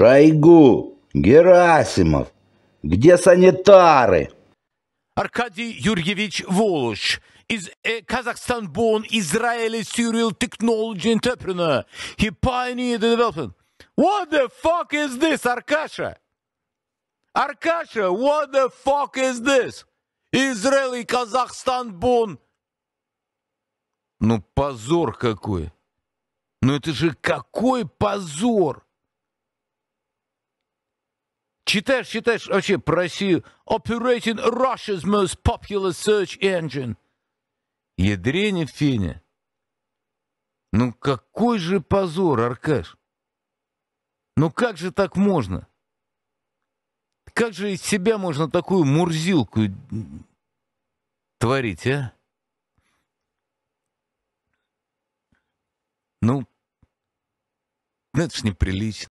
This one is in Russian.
Шойгу, Герасимов, где санитары? Аркадий Юрьевич Волош is a Kazakhstan-born Israeli serial technology entrepreneur. He pioneered the development. What the fuck is this, Arkasha? Arkasha, what the fuck is this? Israeli Kazakhstan-born... Ну, позор какой! Ну, это же какой позор! Читаешь, читаешь вообще проси. Operating Russia's most popular search engine. Ядрение в фене. Ну какой же позор, Аркаш. Ну как же так можно? Как же из себя можно такую мурзилку творить, а? Ну, ну это ж неприлично.